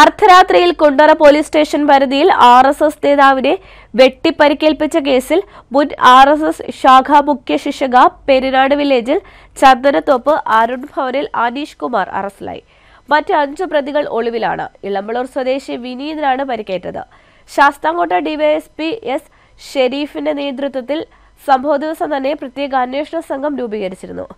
അർദ്ധരാത്രിയിൽ Kundara police station പരിധിയിൽ R S S നേതാവിനെ വെട്ടിപ്പരിക്കേൽപ്പിച്ച കേസിൽ മുൻ ആർ എസ് എസ് ശാഖാ മുഖ്യ ശിക്ഷക പെരിനാട് വില്ലേജിൽ ചന്ദനത്തോപ്പ് അരുൺ ഭവനിൽ അനീഷ് കുമാർ അറസ്റ്റിലായി മറ്റ് അഞ്ച് പ്രതികൾ ഒളിവിലാണ് ഇളമ്പളൂർ സ്വദേശി വിനീതിനാണ് പരിക്കേറ്റത് ശാസ്താംകോട്ട ഡിവൈഎസ്പി എസ് ഷെരീഫിന്റെ നേതൃത്വത്തിൽ സംഭവ ദിവസം തന്നെ പ്രത്യേക അന്വേഷണ സംഘം രൂപീകരിച്ചിരുന്നു